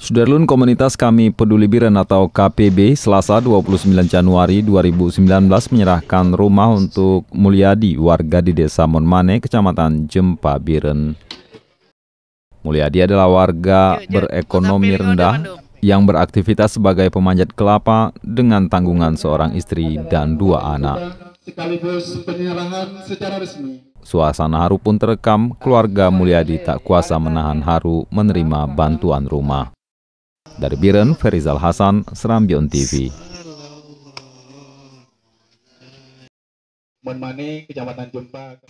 Sudarlun Komunitas Kami Peduli Biren atau KPB Selasa 29 Januari 2019 menyerahkan rumah untuk Mulyadi warga di Desa Monmane, Kecamatan Jempa Biren. Mulyadi adalah warga berekonomi rendah yang beraktivitas sebagai pemanjat kelapa dengan tanggungan seorang istri dan dua anak. Sekaligus penyerahan secara resmi. Suasana haru pun terekam, keluarga Mulyadi tak kuasa menahan haru menerima bantuan rumah. Dari Biren, Ferizal Hasan, Serambion TV. Mon Kecamatan Jumpa.